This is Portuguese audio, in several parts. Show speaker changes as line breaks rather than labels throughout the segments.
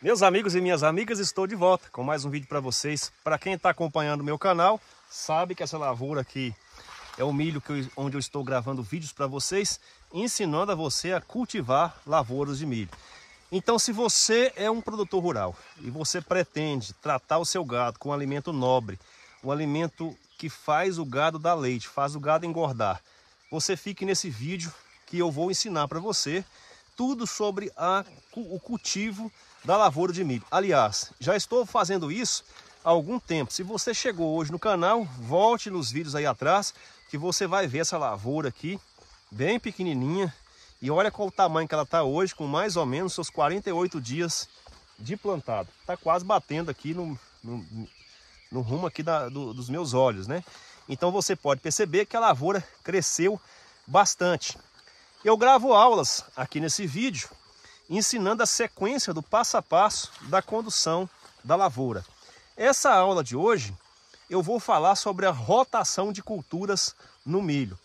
Meus amigos e minhas amigas, estou de volta com mais um vídeo para vocês. Para quem está acompanhando o meu canal, sabe que essa lavoura aqui é o milho que eu, onde eu estou gravando vídeos para vocês, ensinando a você a cultivar lavouras de milho. Então, se você é um produtor rural e você pretende tratar o seu gado com um alimento nobre, um alimento que faz o gado dar leite, faz o gado engordar, você fique nesse vídeo que eu vou ensinar para você tudo sobre a, o cultivo da lavoura de milho. Aliás, já estou fazendo isso há algum tempo. Se você chegou hoje no canal, volte nos vídeos aí atrás que você vai ver essa lavoura aqui, bem pequenininha. E olha qual o tamanho que ela está hoje, com mais ou menos seus 48 dias de plantado. Está quase batendo aqui no, no, no rumo aqui da, do, dos meus olhos, né? Então você pode perceber que a lavoura cresceu bastante. Eu gravo aulas aqui nesse vídeo ensinando a sequência do passo a passo da condução da lavoura. Essa aula de hoje eu vou falar sobre a rotação de culturas no milho.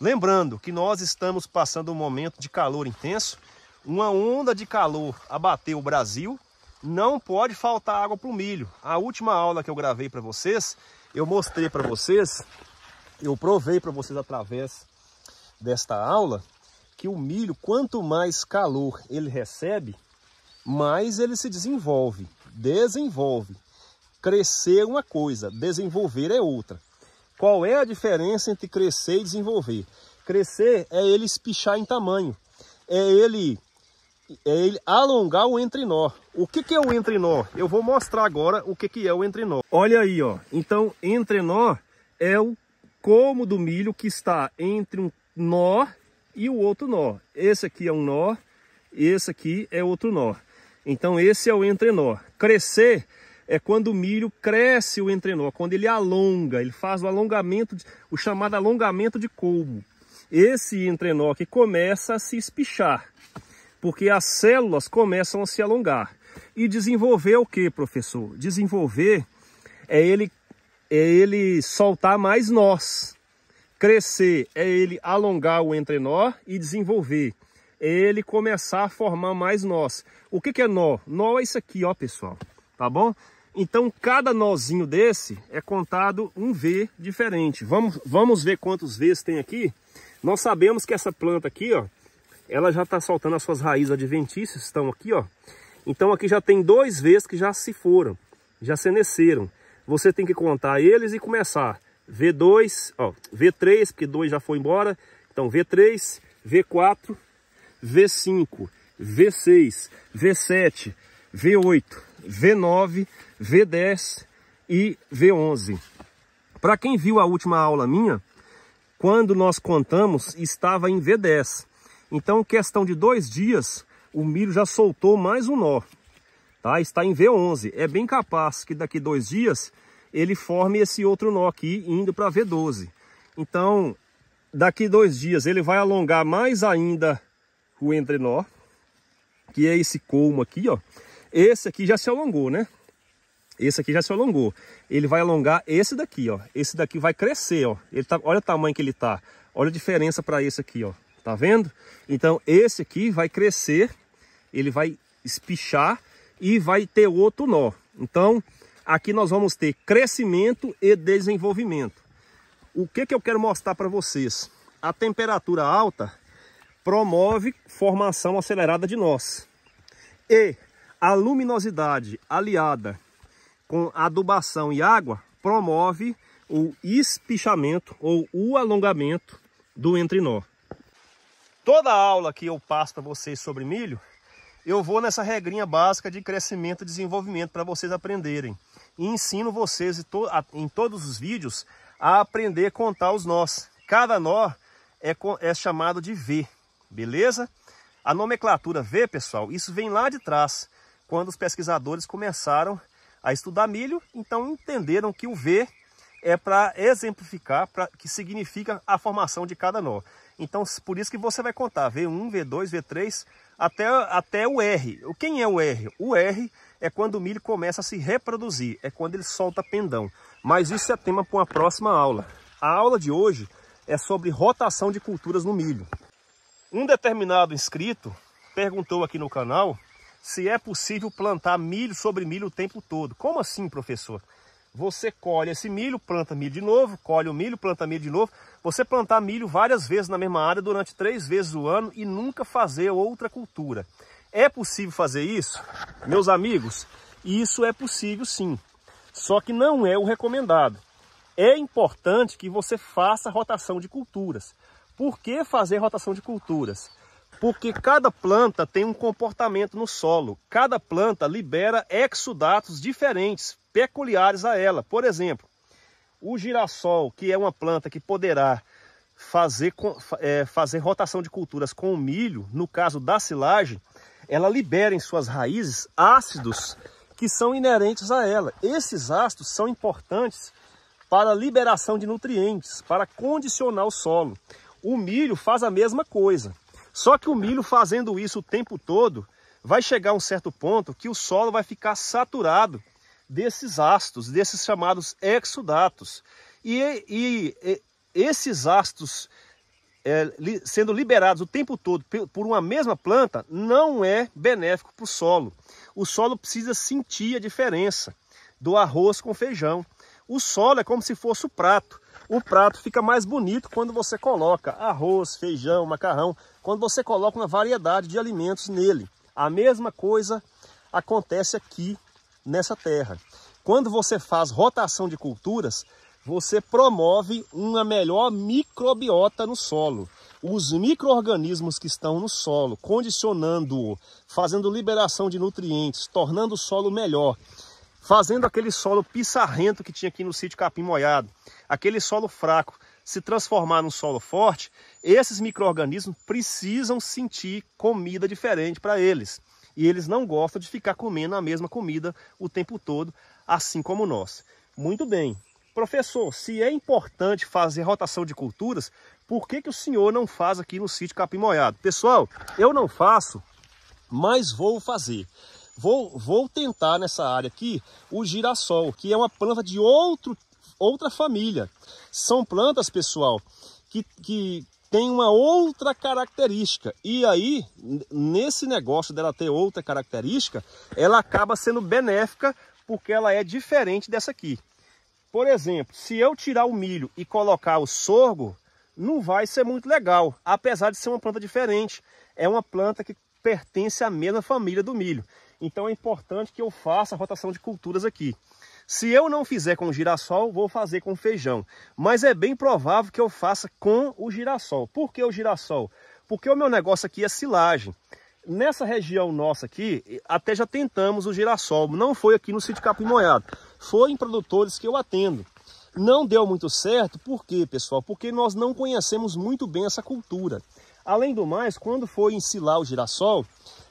Lembrando que nós estamos passando um momento de calor intenso, uma onda de calor abateu o Brasil, não pode faltar água para o milho. A última aula que eu gravei para vocês, eu mostrei para vocês, eu provei para vocês através desta aula, que o milho, quanto mais calor ele recebe, mais ele se desenvolve, desenvolve. Crescer é uma coisa, desenvolver é outra. Qual é a diferença entre crescer e desenvolver? Crescer é ele espichar em tamanho, é ele, é ele alongar o entrenó. O que, que é o entrenó? Eu vou mostrar agora o que, que é o entrenó. Olha aí, ó. então entrenó é o como do milho que está entre um nó e o outro nó. Esse aqui é um nó, esse aqui é outro nó. Então esse é o entrenó. Crescer é quando o milho cresce o entrenó, quando ele alonga, ele faz o alongamento, o chamado alongamento de colmo. Esse entrenó que começa a se espichar, porque as células começam a se alongar. E desenvolver é o que, professor? Desenvolver é ele, é ele soltar mais nós. Crescer é ele alongar o nó e desenvolver. É ele começar a formar mais nós. O que, que é nó? Nó é isso aqui, ó, pessoal. Tá bom? Então, cada nozinho desse é contado um V diferente. Vamos, vamos ver quantos Vs tem aqui? Nós sabemos que essa planta aqui, ó, ela já está soltando as suas raízes adventícias, estão aqui, ó. Então, aqui já tem dois Vs que já se foram, já senesceram. Você tem que contar eles e começar. V2, ó, V3, porque 2 já foi embora. Então V3, V4, V5, V6, V7, V8, V9, V10 e V11. Para quem viu a última aula minha, quando nós contamos, estava em V10. Então, questão de dois dias, o milho já soltou mais um nó. Tá? Está em V11. É bem capaz que daqui dois dias ele forme esse outro nó aqui, indo para V12. Então, daqui dois dias ele vai alongar mais ainda o entrenó, que é esse colmo aqui, ó. Esse aqui já se alongou, né? Esse aqui já se alongou. Ele vai alongar esse daqui, ó. Esse daqui vai crescer, ó. Ele tá, olha o tamanho que ele tá. Olha a diferença para esse aqui, ó. Tá vendo? Então, esse aqui vai crescer, ele vai espichar e vai ter outro nó. Então, Aqui nós vamos ter crescimento e desenvolvimento. O que, que eu quero mostrar para vocês? A temperatura alta promove formação acelerada de nós. E a luminosidade aliada com adubação e água promove o espichamento ou o alongamento do entre nó. Toda aula que eu passo para vocês sobre milho, eu vou nessa regrinha básica de crescimento e desenvolvimento para vocês aprenderem e ensino vocês em todos os vídeos a aprender a contar os nós. Cada nó é, é chamado de V, beleza? A nomenclatura V, pessoal, isso vem lá de trás, quando os pesquisadores começaram a estudar milho, então entenderam que o V é para exemplificar, pra, que significa a formação de cada nó. Então, por isso que você vai contar V1, V2, V3, até, até o R. Quem é o R? O R é quando o milho começa a se reproduzir, é quando ele solta pendão. Mas isso é tema para uma próxima aula. A aula de hoje é sobre rotação de culturas no milho. Um determinado inscrito perguntou aqui no canal se é possível plantar milho sobre milho o tempo todo. Como assim, professor? Você colhe esse milho, planta milho de novo, colhe o milho, planta milho de novo. Você plantar milho várias vezes na mesma área durante três vezes o ano e nunca fazer outra cultura. É possível fazer isso? Meus amigos, isso é possível sim, só que não é o recomendado. É importante que você faça rotação de culturas. Por que fazer rotação de culturas? Porque cada planta tem um comportamento no solo. Cada planta libera exudatos diferentes, peculiares a ela. Por exemplo, o girassol, que é uma planta que poderá fazer, é, fazer rotação de culturas com o milho, no caso da silagem, ela libera em suas raízes ácidos que são inerentes a ela. Esses ácidos são importantes para a liberação de nutrientes, para condicionar o solo. O milho faz a mesma coisa. Só que o milho fazendo isso o tempo todo, vai chegar um certo ponto que o solo vai ficar saturado desses ácidos, desses chamados exudatos. E, e, e esses ácidos é, li, sendo liberados o tempo todo por uma mesma planta não é benéfico para o solo. O solo precisa sentir a diferença do arroz com feijão. O solo é como se fosse o prato. O prato fica mais bonito quando você coloca arroz, feijão, macarrão, quando você coloca uma variedade de alimentos nele. A mesma coisa acontece aqui nessa terra. Quando você faz rotação de culturas, você promove uma melhor microbiota no solo. Os micro-organismos que estão no solo, condicionando-o, fazendo liberação de nutrientes, tornando o solo melhor, fazendo aquele solo pissarrento que tinha aqui no sítio Capim Moiado, aquele solo fraco, se transformar num solo forte, esses micro-organismos precisam sentir comida diferente para eles. E eles não gostam de ficar comendo a mesma comida o tempo todo, assim como nós. Muito bem, Professor, se é importante fazer rotação de culturas, por que, que o senhor não faz aqui no sítio Capim Moiado? Pessoal, eu não faço, mas vou fazer. Vou, vou tentar nessa área aqui o girassol, que é uma planta de outro, outra família. São plantas, pessoal, que, que tem uma outra característica. E aí, nesse negócio dela ter outra característica, ela acaba sendo benéfica porque ela é diferente dessa aqui. Por exemplo, se eu tirar o milho e colocar o sorgo, não vai ser muito legal, apesar de ser uma planta diferente. É uma planta que pertence à mesma família do milho. Então é importante que eu faça a rotação de culturas aqui. Se eu não fizer com girassol, vou fazer com feijão. Mas é bem provável que eu faça com o girassol. Por que o girassol? Porque o meu negócio aqui é silagem nessa região nossa aqui, até já tentamos o girassol, não foi aqui no sítio Capim Moiado, foi em produtores que eu atendo. Não deu muito certo, por quê, pessoal? Porque nós não conhecemos muito bem essa cultura. Além do mais, quando foi ensilar o girassol,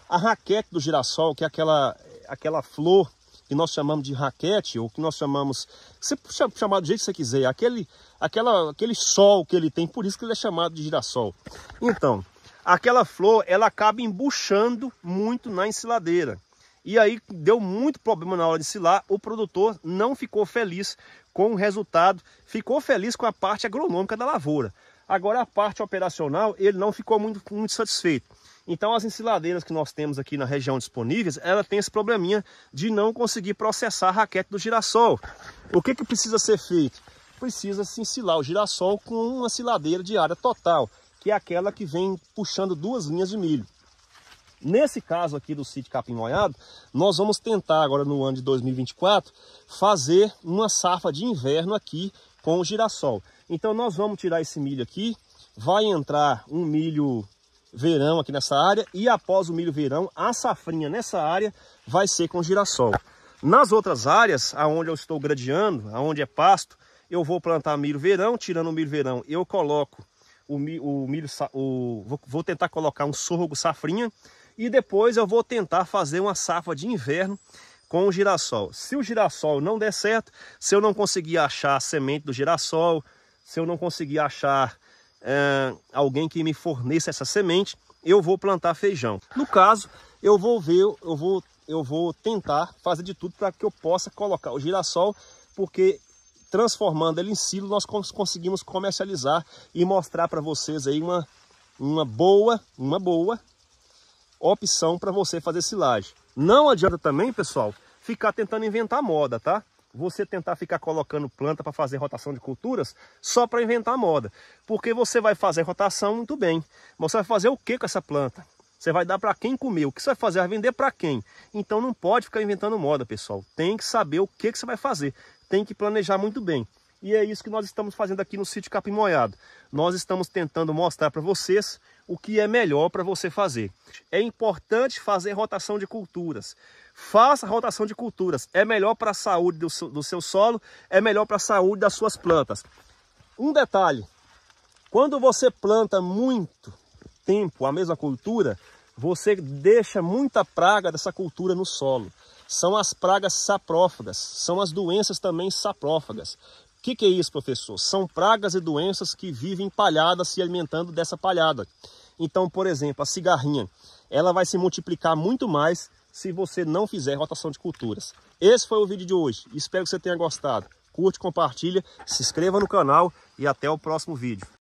a raquete do girassol, que é aquela, aquela flor que nós chamamos de raquete, ou que nós chamamos, você chamar do jeito que você quiser, aquele, aquela, aquele sol que ele tem, por isso que ele é chamado de girassol. Então, aquela flor ela acaba embuchando muito na ensiladeira. E aí deu muito problema na hora de ensilar, o produtor não ficou feliz com o resultado, ficou feliz com a parte agronômica da lavoura. Agora a parte operacional ele não ficou muito, muito satisfeito. Então as ensiladeiras que nós temos aqui na região disponíveis, ela tem esse probleminha de não conseguir processar a raquete do girassol. O que, que precisa ser feito? Precisa se ensilar o girassol com uma ensiladeira de área total que é aquela que vem puxando duas linhas de milho. Nesse caso aqui do sítio capim molhado, nós vamos tentar agora no ano de 2024 fazer uma safra de inverno aqui com o girassol. Então nós vamos tirar esse milho aqui, vai entrar um milho verão aqui nessa área e após o milho verão, a safrinha nessa área vai ser com girassol. Nas outras áreas, aonde eu estou gradeando, aonde é pasto, eu vou plantar milho verão, tirando o milho verão eu coloco o, milho, o milho o, vou, vou tentar colocar um sorgo safrinha e depois eu vou tentar fazer uma safra de inverno com o girassol. Se o girassol não der certo, se eu não conseguir achar a semente do girassol, se eu não conseguir achar é, alguém que me forneça essa semente, eu vou plantar feijão. No caso, eu vou ver, eu vou, eu vou tentar fazer de tudo para que eu possa colocar o girassol, porque transformando ele em silo, nós conseguimos comercializar e mostrar para vocês aí uma, uma boa, uma boa opção para você fazer silagem. Não adianta também, pessoal, ficar tentando inventar moda, tá? Você tentar ficar colocando planta para fazer rotação de culturas só para inventar moda. Porque você vai fazer rotação muito bem. Mas você vai fazer o que com essa planta? Você vai dar para quem comer. O que você vai fazer? Vai vender para quem? Então não pode ficar inventando moda, pessoal. Tem que saber o que, que você vai fazer tem que planejar muito bem. E é isso que nós estamos fazendo aqui no sítio Capim Moiado. Nós estamos tentando mostrar para vocês o que é melhor para você fazer. É importante fazer rotação de culturas. Faça rotação de culturas. É melhor para a saúde do seu, do seu solo, é melhor para a saúde das suas plantas. Um detalhe, quando você planta muito tempo a mesma cultura, você deixa muita praga dessa cultura no solo são as pragas saprófagas, são as doenças também saprófagas. O que, que, é isso, professor? São pragas e doenças que vivem palhadas se alimentando dessa palhada. Então, por exemplo, a cigarrinha, ela vai se multiplicar muito mais se você não fizer rotação de culturas. Esse foi o vídeo de hoje. Espero que você tenha gostado. Curte, compartilha, se inscreva no canal e até o próximo vídeo.